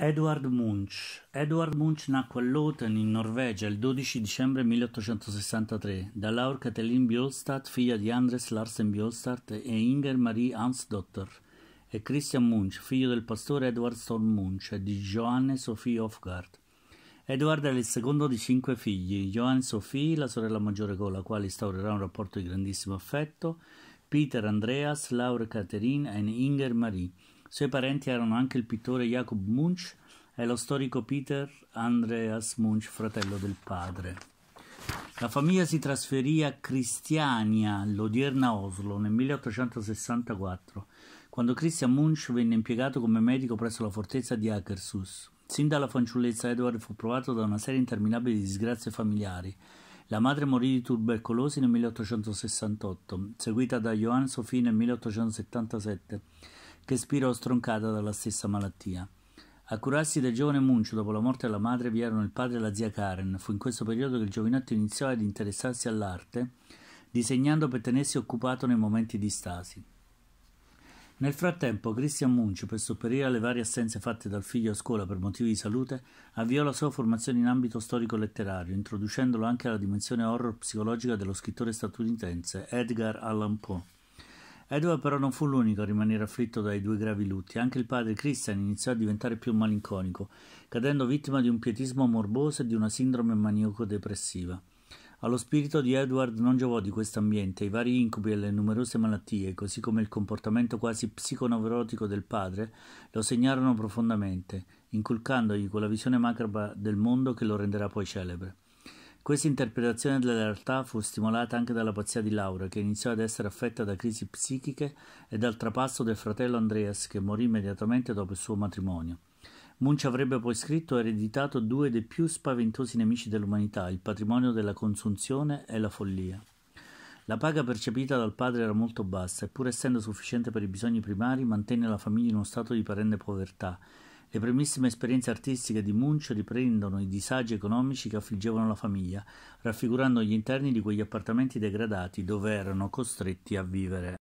Edvard Munch. Edvard Munch nacque a Loten in Norvegia il 12 dicembre 1863 da Laura Catelyn Bjolstad, figlia di Andres Larsen Bjolstad e Inger Marie Hansdotter, e Christian Munch, figlio del pastore Edvard Storm Munch e di Johanne Sophie Hofgard. Edward è il secondo di cinque figli, Johanne Sophie, la sorella maggiore con la quale instaurerà un rapporto di grandissimo affetto, Peter Andreas, Laura Catherine e Inger Marie suoi parenti erano anche il pittore Jacob Munch e lo storico Peter Andreas Munch, fratello del padre. La famiglia si trasferì a Cristiania, l'odierna Oslo, nel 1864, quando Christian Munch venne impiegato come medico presso la fortezza di Akershus. Sin dalla fanciullezza Edward fu provato da una serie interminabile di disgrazie familiari. La madre morì di tubercolosi nel 1868, seguita da Johann Sophie nel 1877 che spirò stroncata dalla stessa malattia. A curarsi del giovane Muncio dopo la morte della madre vi erano il padre e la zia Karen. Fu in questo periodo che il giovinotto iniziò ad interessarsi all'arte, disegnando per tenersi occupato nei momenti di stasi. Nel frattempo, Christian Munch, per sopperire alle varie assenze fatte dal figlio a scuola per motivi di salute, avviò la sua formazione in ambito storico-letterario, introducendolo anche alla dimensione horror psicologica dello scrittore statunitense Edgar Allan Poe. Edward però non fu l'unico a rimanere afflitto dai due gravi lutti, anche il padre Christian iniziò a diventare più malinconico, cadendo vittima di un pietismo morboso e di una sindrome maniaco-depressiva. Allo spirito di Edward non giovò di questo ambiente, i vari incubi e le numerose malattie, così come il comportamento quasi psiconevrotico del padre, lo segnarono profondamente, inculcandogli quella visione macabra del mondo che lo renderà poi celebre. Questa interpretazione della realtà fu stimolata anche dalla pazzia di Laura, che iniziò ad essere affetta da crisi psichiche e dal trapasso del fratello Andreas, che morì immediatamente dopo il suo matrimonio. Munch avrebbe poi scritto e ereditato due dei più spaventosi nemici dell'umanità, il patrimonio della consunzione e la follia. La paga percepita dal padre era molto bassa e pur essendo sufficiente per i bisogni primari mantenne la famiglia in uno stato di perenne povertà le primissime esperienze artistiche di Munch riprendono i disagi economici che affliggevano la famiglia, raffigurando gli interni di quegli appartamenti degradati dove erano costretti a vivere.